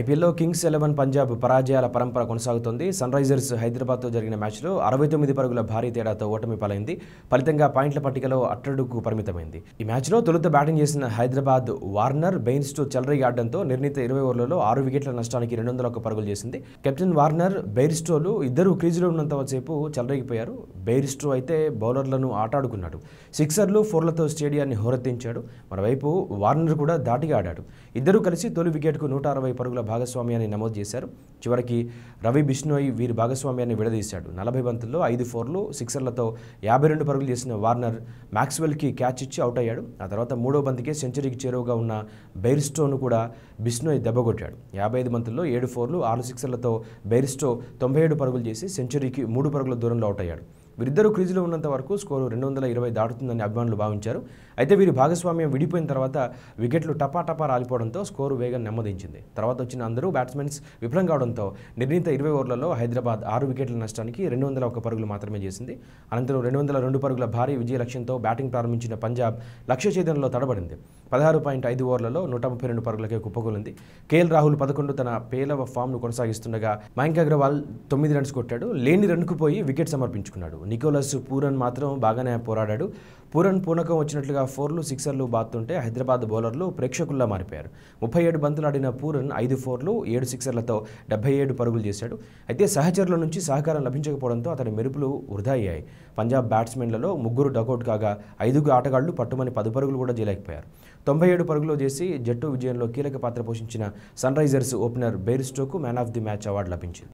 ఐపీఎల్లో Kings Eleven Punjab పరాజయాల పరంపర కొనసాగుతోంది సన్ రైజర్స్ హైదరాబాద్తో జరిగిన మ్యాచ్లో అరవై తొమ్మిది పరుగుల భారీ తేడాతో ఓటమి పాలైంది ఫలితంగా పాయింట్ల పట్టికలో అట్టడుకు పరిమితమైంది ఈ మ్యాచ్లో తొలుత బ్యాటింగ్ చేసిన హైదరాబాద్ వార్నర్ బెయిన్స్తో ఆడడంతో నిర్ణీత ఇరవై ఓవర్లలో ఆరు వికెట్ల నష్టానికి రెండు వందల ఒక పరుగులు చేసింది కెప్టెన్ వార్నర్ బెయిర్స్టోలు ఇద్దరు క్రీజులో ఉన్నంతసేపు చెలరేగిపోయారు బెయిర్స్టో అయితే బౌలర్లను ఆటాడుకున్నాడు సిక్సర్లు ఫోర్లతో స్టేడియాన్ని హోరెత్తించాడు మరోవైపు వార్నర్ కూడా దాటిగా ఆడాడు ఇద్దరు కలిసి తొలి వికెట్కు నూట అరవై పరుగుల భాగస్వామ్యాన్ని నమోదు చేశారు చివరికి రవి బిష్ణోయ్ వీరి భాగస్వామ్యాన్ని విడదీశాడు నలభై బంతుల్లో ఐదు ఫోర్లు సిక్సర్లతో యాభై రెండు పరుగులు చేసిన వార్నర్ మ్యాక్స్వెల్కి క్యాచ్ ఇచ్చి అవుట్ అయ్యాడు ఆ తర్వాత మూడో బంతికే సెంచరీకి చేరువగా ఉన్న బెయిర్స్టోను కూడా బిష్ణోయ్ దెబ్బగొట్టాడు యాభై ఐదు బంతుల్లో ఏడు ఫోర్లు ఆరు సిక్సర్లతో బెయిర్స్టో తొంభై ఏడు పరుగులు చేసి సెంచరీకి మూడు పరుగుల దూరంలో అవుట్ అయ్యాడు వీరిద్దరూ క్రీజులో ఉన్నంత వరకు స్కోరు రెండు వందల ఇరవై దాటుతుందని అభిమానులు భావించారు అయితే వీరి భాగస్వామ్యం విడిపోయిన తర్వాత వికెట్లు టపా టపా రాలిపోవడంతో స్కోరు వేగం నెమ్మదించింది తర్వాత వచ్చిన అందరూ బ్యాట్స్మెన్స్ విఫలం కావడంతో నిర్ణీత ఇరవై ఓవర్లలో హైదరాబాద్ ఆరు వికెట్ల నష్టానికి రెండు వందల ఒక పరుగులు మాత్రమే చేసింది అనంతరం రెండు వందల రెండు పరుగుల భారీ విజయ లక్ష్యంతో బ్యాటింగ్ ప్రారంభించిన పంజాబ్ లక్ష్య ఛేదనలో తడబడింది పదహారు పాయింట్ ఐదు ఓవర్లలో నూట ముప్పై రెండు పరుగులకే కుప్పకూలింది కేఎల్ రాహుల్ పదకొండు తన పేలవ ఫామ్ను కొనసాగిస్తుండగా మయాంక్ అగ్రవాల్ తొమ్మిది రన్స్ కొట్టాడు లేని రన్కు పోయి వికెట్ సమర్పించుకున్నాడు నికోలస్ పూరన్ మాత్రం బాగానే పోరాడాడు పూరన్ పూనకం వచ్చినట్లుగా ఫోర్లు సిక్సర్లు బాత్తుంటే హైదరాబాద్ బౌలర్లు ప్రేక్షకుల్లా మారిపోయారు ముప్పై ఏడు బంతులు ఆడిన పూరన్ ఐదు ఫోర్లు ఏడు సిక్సర్లతో డెబ్బై ఏడు పరుగులు చేశాడు అయితే సహచరుల నుంచి సహకారం లభించకపోవడంతో అతని మెరుపులు వృధా అయ్యాయి పంజాబ్ బ్యాట్స్మెన్లలో ముగ్గురు డకౌట్ కాగా ఐదుగురు ఆటగాళ్లు పట్టుమని పది పరుగులు కూడా చేయలేకపోయారు తొంభై ఏడు పరుగులు చేసి జట్టు విజయంలో కీలక పాత్ర పోషించిన సన్ రైజర్స్ ఓపెనర్ బెయిర్స్టోకు man of the match award లభించింది